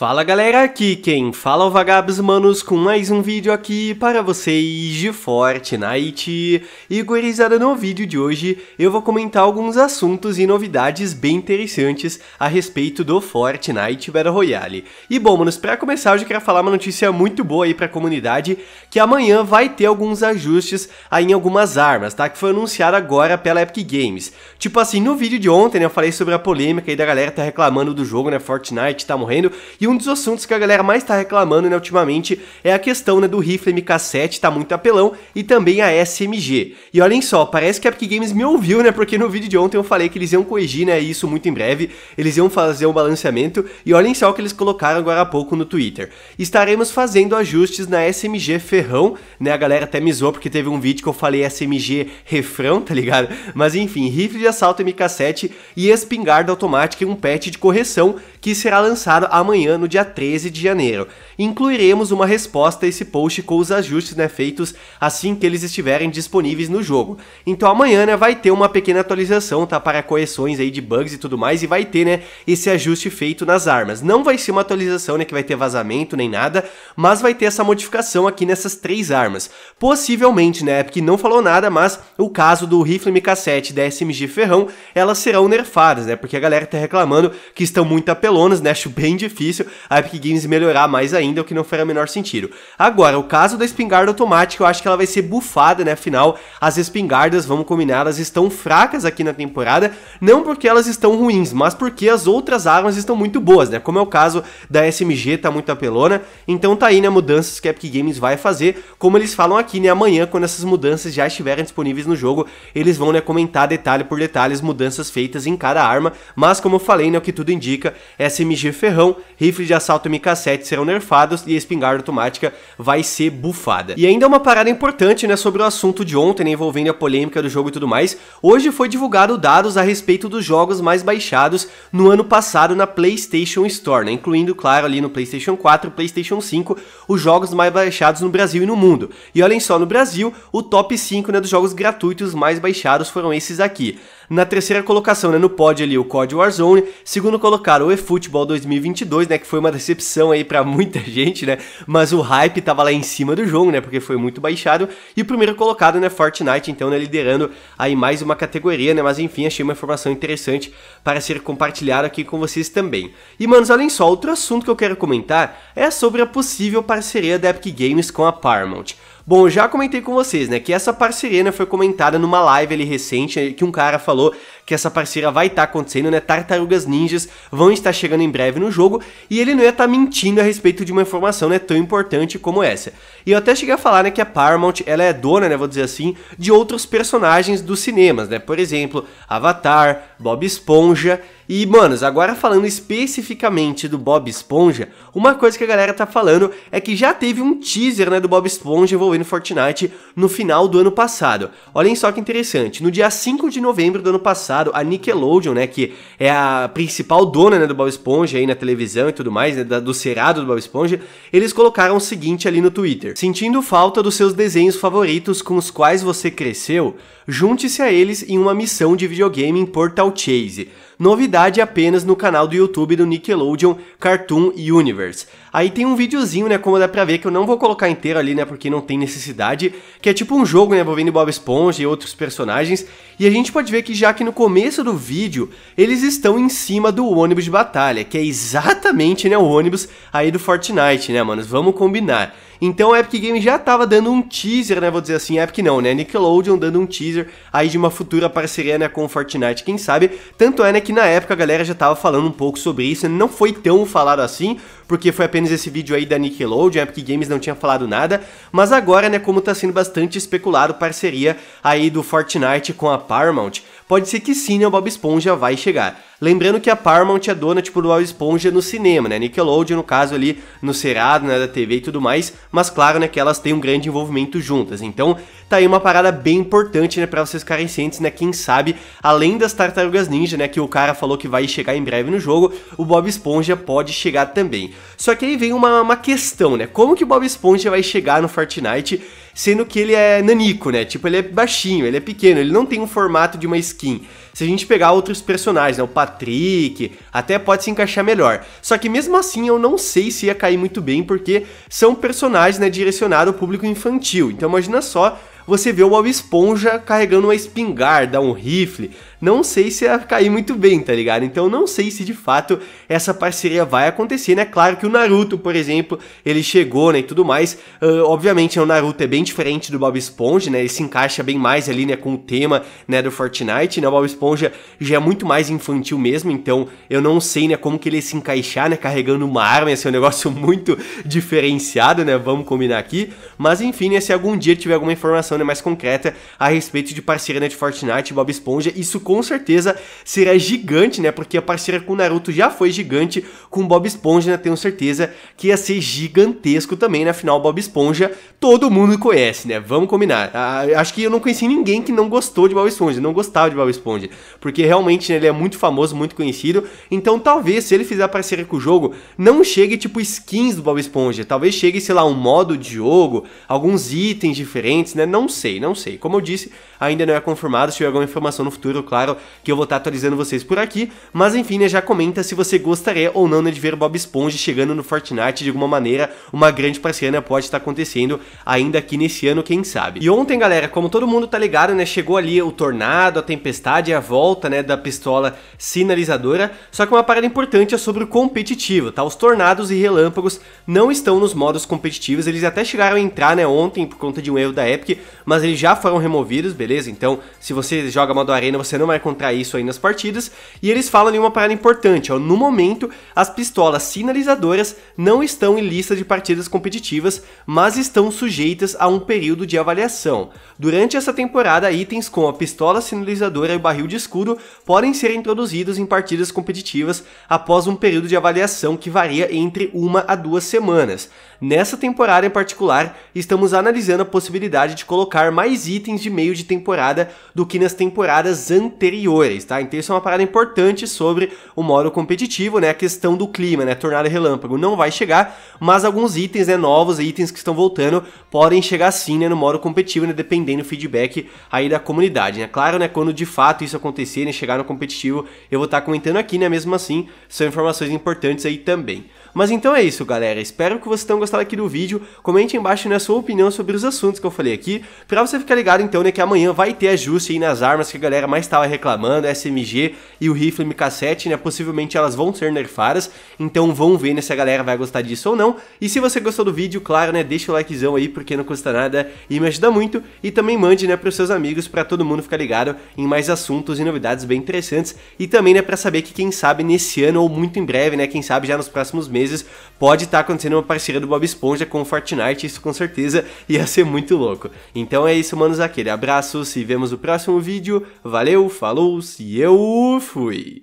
Fala galera, aqui quem fala é o Vagabos Manos com mais um vídeo aqui para vocês de Fortnite. E gurizada, no vídeo de hoje eu vou comentar alguns assuntos e novidades bem interessantes a respeito do Fortnite Battle Royale. E bom, manos, para começar eu já quero falar uma notícia muito boa aí para a comunidade, que amanhã vai ter alguns ajustes aí em algumas armas, tá? Que foi anunciado agora pela Epic Games. Tipo assim, no vídeo de ontem né, eu falei sobre a polêmica aí da galera tá reclamando do jogo, né? Fortnite tá morrendo. E um dos assuntos que a galera mais tá reclamando né, ultimamente é a questão né, do rifle MK7, tá muito apelão, e também a SMG. E olhem só, parece que a Epic Games me ouviu, né? Porque no vídeo de ontem eu falei que eles iam corrigir né, isso muito em breve, eles iam fazer um balanceamento, e olhem só o que eles colocaram agora há pouco no Twitter. Estaremos fazendo ajustes na SMG Ferrão, né? A galera até me zoou porque teve um vídeo que eu falei SMG refrão, tá ligado? Mas enfim, rifle de assalto MK7 e espingarda automática e um patch de correção que será lançado amanhã, no dia 13 de janeiro. Incluiremos uma resposta a esse post com os ajustes né, feitos assim que eles estiverem disponíveis no jogo. Então amanhã né, vai ter uma pequena atualização tá, para correções aí de bugs e tudo mais, e vai ter né, esse ajuste feito nas armas. Não vai ser uma atualização né, que vai ter vazamento nem nada, mas vai ter essa modificação aqui nessas três armas. Possivelmente, né, porque não falou nada, mas o caso do rifle MK7 da SMG Ferrão, elas serão nerfadas, né, porque a galera tá reclamando que estão muito apeladas telonas, né? Acho bem difícil a Epic Games melhorar mais ainda, o que não faria o menor sentido. Agora, o caso da espingarda automática, eu acho que ela vai ser bufada, né? Afinal, as espingardas, vamos combinar, elas estão fracas aqui na temporada, não porque elas estão ruins, mas porque as outras armas estão muito boas, né? Como é o caso da SMG, tá muito apelona. Então tá aí, né, mudanças que a Epic Games vai fazer, como eles falam aqui, né, amanhã, quando essas mudanças já estiverem disponíveis no jogo, eles vão, né, comentar detalhe por detalhe as mudanças feitas em cada arma, mas como eu falei, né, o que tudo indica SMG Ferrão, rifle de assalto MK7 serão nerfados e a espingarda automática vai ser bufada. E ainda uma parada importante, né, sobre o assunto de ontem, né, envolvendo a polêmica do jogo e tudo mais. Hoje foi divulgado dados a respeito dos jogos mais baixados no ano passado na PlayStation Store, né, incluindo, claro, ali no PlayStation 4, PlayStation 5, os jogos mais baixados no Brasil e no mundo. E olhem só, no Brasil, o top 5 né, dos jogos gratuitos mais baixados foram esses aqui. Na terceira colocação, né, no pod ali, o COD Warzone. Segundo colocado, o eFootball 2022, né, que foi uma decepção aí para muita gente, né, mas o hype tava lá em cima do jogo, né, porque foi muito baixado. E o primeiro colocado, né, Fortnite, então, né, liderando aí mais uma categoria, né, mas enfim, achei uma informação interessante para ser compartilhada aqui com vocês também. E, manos, além só, outro assunto que eu quero comentar é sobre a possível parceria da Epic Games com a Paramount. Bom, já comentei com vocês, né, que essa parceria né, foi comentada numa live ali recente né? que um cara falou falou que essa parceria vai estar tá acontecendo, né? Tartarugas Ninjas vão estar chegando em breve no jogo e ele não ia estar tá mentindo a respeito de uma informação, né, tão importante como essa. E eu até cheguei a falar, né, que a Paramount, ela é dona, né, vou dizer assim, de outros personagens dos cinemas, né? Por exemplo, Avatar, Bob Esponja e, manos, agora falando especificamente do Bob Esponja, uma coisa que a galera tá falando é que já teve um teaser, né, do Bob Esponja envolvendo Fortnite no final do ano passado. Olhem só que interessante, no dia 5 de novembro do ano passado a Nickelodeon, né? Que é a principal dona né, do Bob Esponja aí na televisão e tudo mais, né, do cerado do Bob Esponja. Eles colocaram o seguinte ali no Twitter: Sentindo falta dos seus desenhos favoritos com os quais você cresceu, junte-se a eles em uma missão de videogame em Portal Chase. Novidade apenas no canal do YouTube do Nickelodeon Cartoon Universe. Aí tem um videozinho, né, como dá pra ver, que eu não vou colocar inteiro ali, né, porque não tem necessidade, que é tipo um jogo, né, envolvendo Bob Esponja e outros personagens, e a gente pode ver que já que no começo do vídeo, eles estão em cima do ônibus de batalha, que é exatamente, né, o ônibus aí do Fortnite, né, manos, vamos combinar. Então a Epic Games já estava dando um teaser, né? Vou dizer assim, Epic não, né? Nickelodeon dando um teaser aí de uma futura parceria né, com Fortnite, quem sabe. Tanto é né, que na época a galera já estava falando um pouco sobre isso, não foi tão falado assim, porque foi apenas esse vídeo aí da Nickelodeon, a Epic Games não tinha falado nada, mas agora, né, como tá sendo bastante especulado parceria aí do Fortnite com a Paramount, pode ser que sim, né, o Bob Esponja vai chegar. Lembrando que a Paramount é dona, tipo, do Bob Esponja no cinema, né? Nickelodeon, no caso ali, no Cerrado, né, da TV e tudo mais, mas claro, né, que elas têm um grande envolvimento juntas. Então, tá aí uma parada bem importante, né, pra vocês ficarem cientes, né, quem sabe, além das Tartarugas Ninja, né, que o cara falou que vai chegar em breve no jogo, o Bob Esponja pode chegar também. Só que aí vem uma, uma questão, né, como que o Bob Esponja vai chegar no Fortnite, sendo que ele é nanico, né, tipo, ele é baixinho, ele é pequeno, ele não tem um formato de uma skin. Se a gente pegar outros personagens, né, o Patrick, até pode se encaixar melhor. Só que mesmo assim eu não sei se ia cair muito bem, porque são personagens né, direcionados ao público infantil. Então imagina só você vê o Bob Esponja carregando uma espingarda, um rifle não sei se ia cair muito bem, tá ligado? Então não sei se de fato essa parceria vai acontecer, né? Claro que o Naruto, por exemplo, ele chegou, né, e tudo mais. Uh, obviamente, né, o Naruto é bem diferente do Bob Esponja, né? Ele se encaixa bem mais ali, né, com o tema, né, do Fortnite, né? O Bob Esponja já é muito mais infantil mesmo, então eu não sei, né, como que ele ia se encaixar, né, carregando uma arma, ia ser um negócio muito diferenciado, né? Vamos combinar aqui. Mas enfim, né, se algum dia tiver alguma informação né, mais concreta a respeito de parceria né, de Fortnite e Bob Esponja, isso com certeza será gigante, né? Porque a parceria com o Naruto já foi gigante, com Bob Esponja, né? Tenho certeza que ia ser gigantesco também, né? Afinal, Bob Esponja todo mundo conhece, né? Vamos combinar. Ah, acho que eu não conheci ninguém que não gostou de Bob Esponja, não gostava de Bob Esponja, porque realmente né, ele é muito famoso, muito conhecido. Então, talvez se ele fizer a parceria com o jogo, não chegue tipo skins do Bob Esponja, talvez chegue, sei lá, um modo de jogo, alguns itens diferentes, né? Não sei, não sei. Como eu disse, ainda não é confirmado. Se tiver alguma informação no futuro, claro claro, que eu vou estar tá atualizando vocês por aqui. Mas enfim, né, já comenta se você gostaria ou não né, de ver Bob Esponja chegando no Fortnite de alguma maneira. Uma grande parceria né, pode estar tá acontecendo ainda aqui nesse ano, quem sabe. E ontem, galera, como todo mundo tá ligado, né, chegou ali o tornado, a tempestade, a volta, né, da pistola sinalizadora. Só que uma parada importante é sobre o competitivo, tá? Os tornados e relâmpagos não estão nos modos competitivos, eles até chegaram a entrar, né, ontem por conta de um erro da Epic, mas eles já foram removidos, beleza? Então, se você joga modo arena, você não vai encontrar isso aí nas partidas. E eles falam ali uma parada importante, ó, no momento as pistolas sinalizadoras não estão em lista de partidas competitivas, mas estão sujeitas a um período de avaliação. Durante essa temporada, itens como a pistola sinalizadora e o barril de escudo podem ser introduzidos em partidas competitivas após um período de avaliação que varia entre uma a duas semanas. Nessa temporada em particular, estamos analisando a possibilidade de colocar mais itens de meio de temporada do que nas temporadas anteriores interiores, tá? Então isso é uma parada importante sobre o modo competitivo, né? A questão do clima, né? Tornado relâmpago não vai chegar, mas alguns itens, né, novos, itens que estão voltando, podem chegar sim, né, no modo competitivo, né, dependendo do feedback aí da comunidade, né? Claro, né, quando de fato isso acontecer, né, chegar no competitivo, eu vou estar tá comentando aqui, né, mesmo assim, são informações importantes aí também. Mas então é isso, galera. Espero que vocês tenham gostado aqui do vídeo. Comente embaixo né, a sua opinião sobre os assuntos que eu falei aqui, para você ficar ligado então, né, que amanhã vai ter ajuste aí nas armas que a galera mais estava reclamando, SMG e o rifle MK7, né? Possivelmente elas vão ser nerfadas, então vão ver né, se a galera vai gostar disso ou não. E se você gostou do vídeo, claro, né? Deixa o likezão aí, porque não custa nada e me ajuda muito. E também mande, né, pros seus amigos, para todo mundo ficar ligado em mais assuntos e novidades bem interessantes. E também, né, pra saber que quem sabe nesse ano ou muito em breve, né? Quem sabe já nos próximos meses, pode estar tá acontecendo uma parceria do Bob Esponja com o Fortnite, isso com certeza ia ser muito louco. Então é isso, manos, aquele abraço, se vemos no próximo vídeo, valeu, falou-se, eu fui!